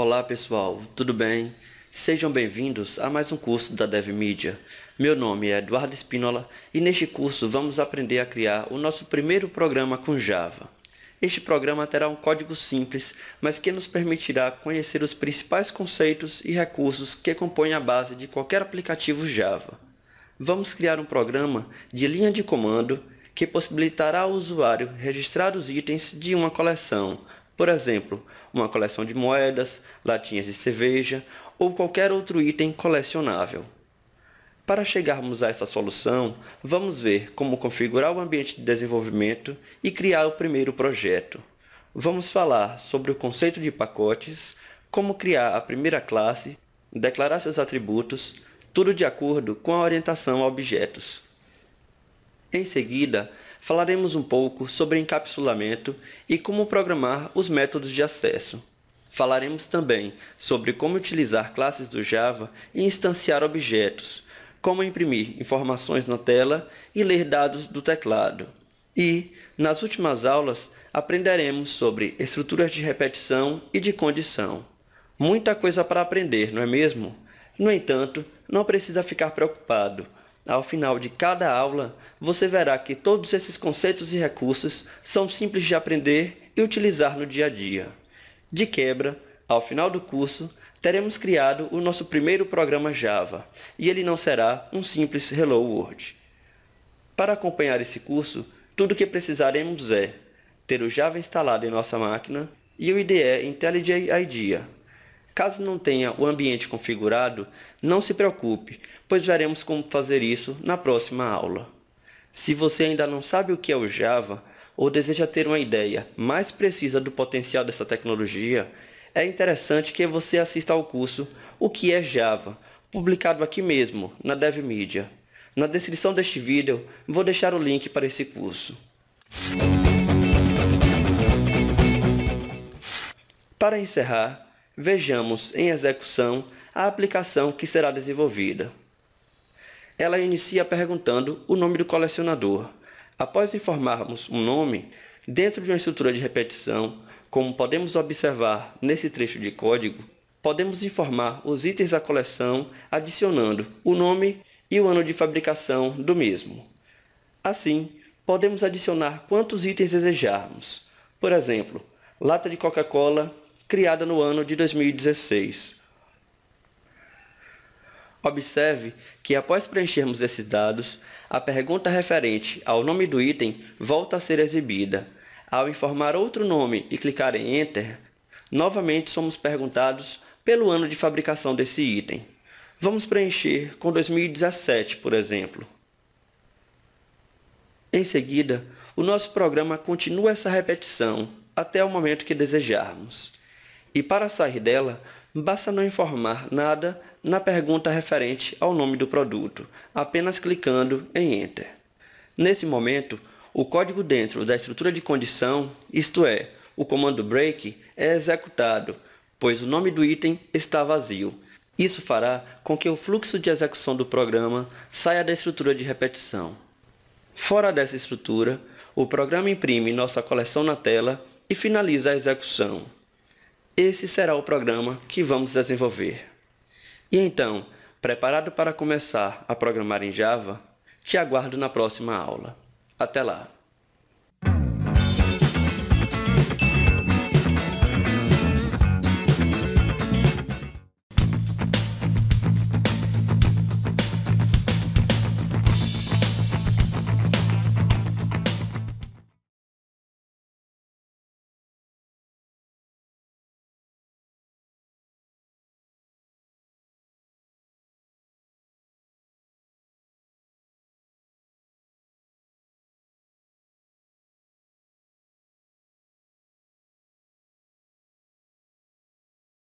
Olá pessoal, tudo bem? Sejam bem-vindos a mais um curso da DevMedia. Meu nome é Eduardo Espínola e neste curso vamos aprender a criar o nosso primeiro programa com Java. Este programa terá um código simples, mas que nos permitirá conhecer os principais conceitos e recursos que compõem a base de qualquer aplicativo Java. Vamos criar um programa de linha de comando que possibilitará ao usuário registrar os itens de uma coleção, por exemplo, uma coleção de moedas, latinhas de cerveja ou qualquer outro item colecionável. Para chegarmos a essa solução, vamos ver como configurar o ambiente de desenvolvimento e criar o primeiro projeto. Vamos falar sobre o conceito de pacotes, como criar a primeira classe, declarar seus atributos, tudo de acordo com a orientação a objetos. Em seguida, falaremos um pouco sobre encapsulamento e como programar os métodos de acesso. Falaremos também sobre como utilizar classes do Java e instanciar objetos, como imprimir informações na tela e ler dados do teclado. E, nas últimas aulas, aprenderemos sobre estruturas de repetição e de condição. Muita coisa para aprender, não é mesmo? No entanto, não precisa ficar preocupado ao final de cada aula, você verá que todos esses conceitos e recursos são simples de aprender e utilizar no dia a dia. De quebra, ao final do curso, teremos criado o nosso primeiro programa Java, e ele não será um simples Hello World. Para acompanhar esse curso, tudo o que precisaremos é ter o Java instalado em nossa máquina e o IDE IntelliJ IDEA, Caso não tenha o ambiente configurado, não se preocupe, pois veremos como fazer isso na próxima aula. Se você ainda não sabe o que é o Java, ou deseja ter uma ideia mais precisa do potencial dessa tecnologia, é interessante que você assista ao curso O que é Java, publicado aqui mesmo, na DevMedia. Na descrição deste vídeo, vou deixar o link para esse curso. Para encerrar, vejamos em execução a aplicação que será desenvolvida. Ela inicia perguntando o nome do colecionador. Após informarmos um nome, dentro de uma estrutura de repetição, como podemos observar nesse trecho de código, podemos informar os itens da coleção adicionando o nome e o ano de fabricação do mesmo. Assim, podemos adicionar quantos itens desejarmos. Por exemplo, lata de Coca-Cola criada no ano de 2016. Observe que após preenchermos esses dados, a pergunta referente ao nome do item volta a ser exibida. Ao informar outro nome e clicar em Enter, novamente somos perguntados pelo ano de fabricação desse item. Vamos preencher com 2017, por exemplo. Em seguida, o nosso programa continua essa repetição até o momento que desejarmos. E para sair dela, basta não informar nada na pergunta referente ao nome do produto, apenas clicando em Enter. Nesse momento, o código dentro da estrutura de condição, isto é, o comando break, é executado, pois o nome do item está vazio. Isso fará com que o fluxo de execução do programa saia da estrutura de repetição. Fora dessa estrutura, o programa imprime nossa coleção na tela e finaliza a execução esse será o programa que vamos desenvolver. E então, preparado para começar a programar em Java? Te aguardo na próxima aula. Até lá!